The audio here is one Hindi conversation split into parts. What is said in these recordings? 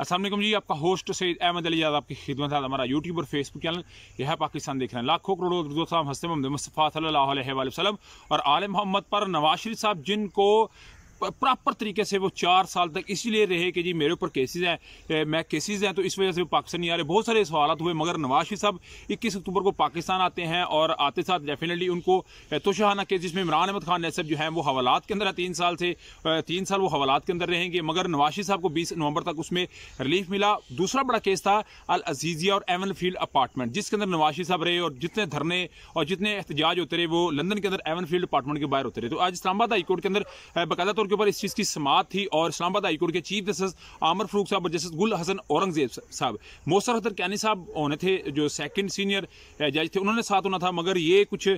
असलम जी आपका होस्ट सैद अहमद अली याद आपकी खिदमत है हमारा यूट्यूब और फेसबुक चैनल यह पाकिस्तान देख रहे हैं लाखों करोड़ों दोस्तों मोहम्मद मुस्तफ़ा सल्ला वसलम और आल मोहम्मद पर नवाज शरीफ साहब जिनको प्रॉपर तरीके से वो चार साल तक इसलिए रहे कि जी मेरे ऊपर केसेस हैं मैं केसेज हैं तो इस वजह से वो पाकिस्तान नहीं आ रहे बहुत सारे सवाल हुए मगर नवाज शरीफ साहब इक्कीस अक्टूबर को पाकिस्तान आते हैं और आते साथ डेफिनेटली उनको तोशाहाना केस जिसमें इमरान अहमद खान नैसब जो है वो हवालात के अंदर है तीन साल से तीन साल वो हवालात के अंदर रहेंगे मगर नवाज शरीफ साहब को बीस नवंबर तक उसमें रिलीफ मिला दूसरा बड़ा केस था अल अजीजिया और एवन फील्ड अपार्टमेंट जिसके अंदर नवाज शरीफ साहब रहे और जितने धरने और जितने एहतजाज होते रहे वो लंदन के अंदर एवन फील्ड अपार्टमेंट के बाहर होते रहे तो आज इस्लाबाद हाईकोर्ट के अंदर बाकायदा तौर के ऊपर इस चीज़ की समात थी और इस्लामाबाद हाईकोर्ट के चीफ जस्टिस आमर फरूक साहब और जस्टिस गुल हसन औरंगजेब साहब मोसर हजर कैनी साहब होने थे जो सेकंड सीनियर जज थे उन्होंने साथ होना था मगर ये कुछ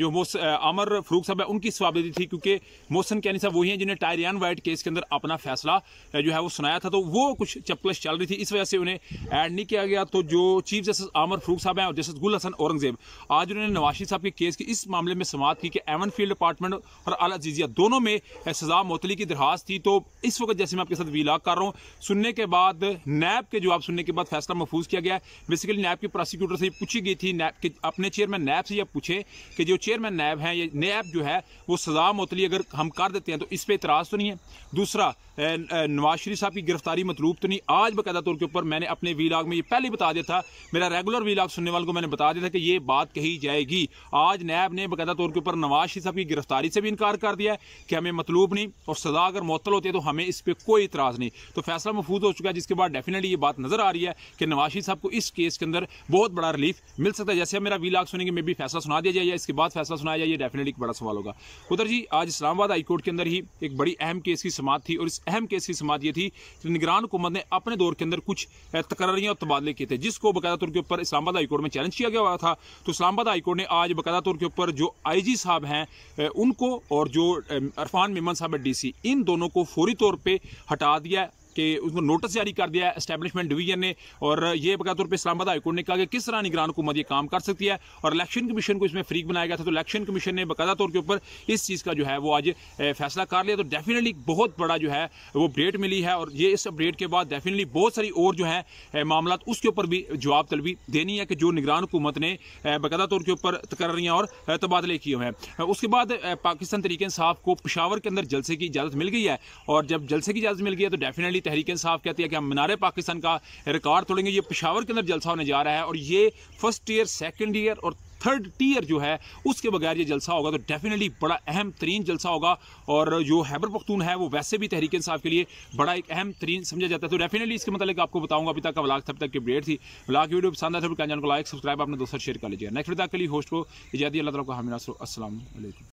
जो मोस आमर फरूक साहब है उनकी स्वाबदी थी क्योंकि मोहसन कैनी साहब वही हैं जिन्हें टायरियान वाइट केस के अंदर अपना फैसला जो है वो सुनाया था तो वो कुछ चपकलश चल रही थी इस वजह से उन्हें ऐड नहीं किया गया तो जो चीफ जस्टिस आमर फरूक साहब हैं और जस्टिस गुल हसन औरंगजेब आज उन्होंने नवाशी साहब के केस की इस मामले में समात की कि एवन फील्ड डिपार्टमेंट और अल अजीजिया दोनों में सजा मतली की दरखास्त थी तो इस वक्त जैसे मैं आपके साथ वीलाग कर रहा हूँ सुनने के बाद नैब के जवाब सुनने के बाद फैसला महफूज किया गया बेसिकली नैब के प्रोसिक्यूटर से पूछी गई थी नैब के अपने चेयरमैन नैब से यह पूछे कि जो चेयरमैन नैब हैं ये नैब जो है वो सजा मोतली अगर हम कर देते हैं तो इस पर इतराज़ तो नहीं है दूसरा नवाज शरीफ साहब की गिरफ्तारी मतलूब तो नहीं आज बाकायदा तौर के ऊपर मैंने अपने वीलाग में ये पहले बता दिया था मेरा रेगुलर वीलाग सुनने वालों को मैंने बता दिया था कि ये बात कही जाएगी आज नैब ने बाकायदा तौर के ऊपर नवाज शरीफ साहब की गिरफ्तारी से भी इनकार कर दिया है कि हमें मतलूब नहीं और तो सजा अगर मअतल होती है तो हमें इस पर कोई इतराज़ नहीं तो फैसला महफूज हो चुका है जिसके बाद डेफिनेटली ये बात नज़र आ रही है कि नवाशी साहब को इस केस के अंदर बहुत बड़ा रिलीफ मिल सकता है जैसे मेरा वी लाख सुनेंगे मे भी फैसला सुना दिया जाए या इसके बाद फैसला सुनाया जाए ये डेफिनेटली एक बड़ा सवाल होगा उधर जी आज इस्लामाबाद हाईकोर्ट के अंदर ही एक बड़ी अहम केस की समात थी और इस अहम केस की समात ये थी कि निगरान हुकूमत ने अपने दौर के अंदर कुछ तकरारियाँ और तबादले किए थे जिसको बकायदा तौर के ऊपर इस्लामाबाद हाईकोर्ट में चैलेंज किया गया था तो इस्लामाबाद हाईकोर्ट ने आज बाकायदा तौर के ऊपर जो आई साहब हैं उनको और जो अरफान मेमन साहब है डी सी इन दोनों को फौरी तौर पर हटा दिया कि उसको नोटिस जारी कर दिया है डिवीजन ने और ये बका तौर पर इस्लामाबाद हाईकोर्ट ने कहा कि किस तरह निगरान हुकूमत ये काम कर सकती है और इलेक्शन कमीशन को इसमें फ्रीक बनाया गया था तो इलेक्शन कमीशन ने बाकायदा तौर के ऊपर इस चीज़ का जो है वो आज फैसला कर लिया तो डेफिनेटली बहुत बड़ा जो है वो अपडेट मिली है और ये इस अपडेट के बाद डेफिनेटली बहुत सारी और जो है मामला उसके ऊपर भी जवाब तलबी देनी है कि जो निगरान हुकूमत ने बाकायदा तौर के ऊपर तकर्रियाँ और तबादले किए हुए हैं उसके बाद पाकिस्तान तरीके इंसाफ को पिशावर के अंदर जलसे की इजाज़त मिल गई है और जब जलसे की इजाज़त मिल गई है तो डेफिनेटली तहरीक इंसाफ कहती है कि हम मीनारे पाकिस्तान का रिकॉर्ड तोड़ेंगे ये पिशावर के अंदर जलसा होने जा रहा है और ये फर्स्ट ईयर सेकेंड ईयर और थर्ड टीयर जो है उसके बगैर ये जलसा होगा तो डेफिनेटली बड़ा अहम तरीन जलसा होगा और जो हैबर पख्तून है वो वैसे भी तहरीक इंसाफ के लिए बड़ा एक अहम तरीन समझा जाता है तो डेफिनेटली इसके मतलब आपको बताऊंगा अभी तक का व्लाग तब तक की अपडेट थी व्लाग वीडियो पसंद आया तो चैनल को लाइक सब्सक्राइब अपने दोस्तों शेयर कर लीजिए नेक्स्ट वीडियो के लिए होस्ट को इजाजी अल्लाह तक को हामीना